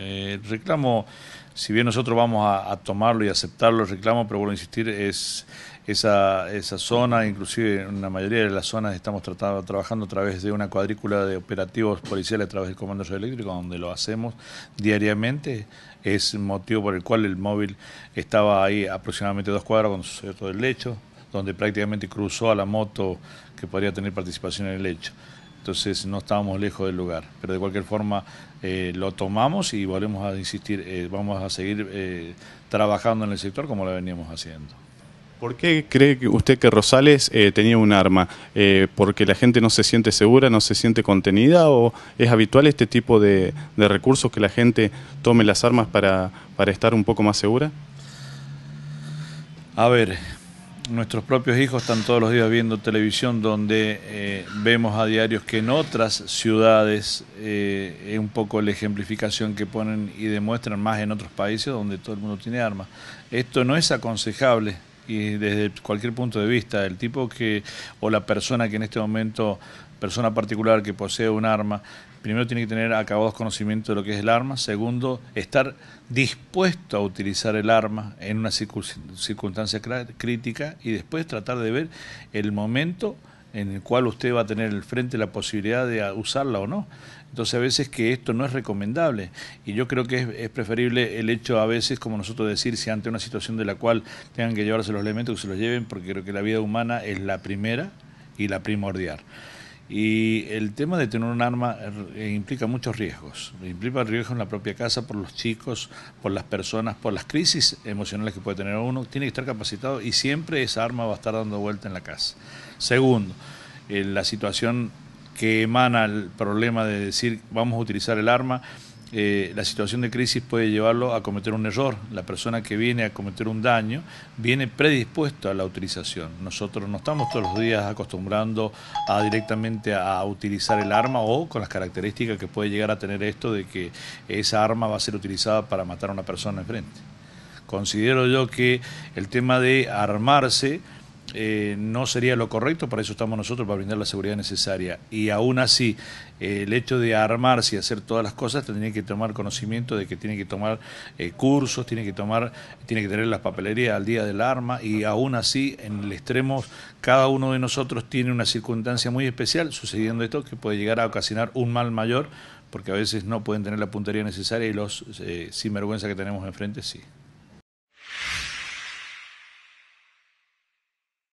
Eh, el reclamo, si bien nosotros vamos a, tomarlo y aceptarlo, el reclamo, pero vuelvo a insistir, es esa, zona, inclusive en la mayoría de las zonas estamos trabajando a través de una cuadrícula de operativos policiales a través del Comando Eléctrico, donde lo hacemos diariamente. Es motivo por el cual el móvil estaba ahí aproximadamente dos cuadras con sucedió todo el lecho, donde prácticamente cruzó a la moto que podría tener participación en el hecho. Entonces no estábamos lejos del lugar. Pero de cualquier forma eh, lo tomamos y volvemos a insistir, eh, vamos a seguir eh, trabajando en el sector como lo veníamos haciendo. ¿Por qué cree usted que Rosales tenía un arma? ¿Porque la gente no se siente segura, no se siente contenida o es habitual este tipo de, recursos que la gente tome las armas para, para estar un poco más segura? A ver, nuestros propios hijos están todos los días viendo televisión donde eh, vemos a diarios que en otras ciudades eh, es un poco la ejemplificación que ponen y demuestran más en otros países donde todo el mundo tiene armas. Esto no es aconsejable y desde cualquier punto de vista, el tipo que, o la persona que en este momento, persona particular que posee un arma, primero tiene que tener acabados conocimientos de lo que es el arma, segundo, estar dispuesto a utilizar el arma en una circunstancia crítica y después tratar de ver el momento en el cual usted va a tener el frente la posibilidad de ah, usarla o no. Entonces a veces que esto no es recomendable y yo creo que es, preferible el hecho a veces, como nosotros decir, si ante una situación de la cual tengan que llevarse los elementos, que se los lleven, porque creo que la vida humana es la primera y la primordial. Y el tema de tener un arma eh, eh, implica muchos riesgos. Implica riesgos en la propia casa, por los chicos, por las personas, por las crisis emocionales que puede tener uno. Tiene que estar capacitado y siempre esa arma va a estar dando vuelta en la casa. Segundo, eh, la situación que emana el problema de decir vamos a utilizar el arma eh, la situación de crisis puede llevarlo a cometer un error. La persona que viene a cometer un daño viene predispuesto a la utilización. Nosotros no estamos todos los días acostumbrando a directamente a utilizar el arma o con las características que puede llegar a tener esto de que esa arma va a ser utilizada para matar a una persona enfrente. Considero yo que el tema de armarse eh, no sería lo correcto, para eso estamos nosotros, para brindar la seguridad necesaria. Y aún así, eh, el hecho de armarse y hacer todas las cosas, tendría que tomar conocimiento de que tiene que tomar eh, cursos, tiene que tomar, tiene que tener las papelerías al día del arma, y aún así, en el extremo, cada uno de nosotros tiene una circunstancia muy especial sucediendo esto que puede llegar a ocasionar un mal mayor, porque a veces no pueden tener la puntería necesaria y los sinvergüenza que tenemos enfrente sí.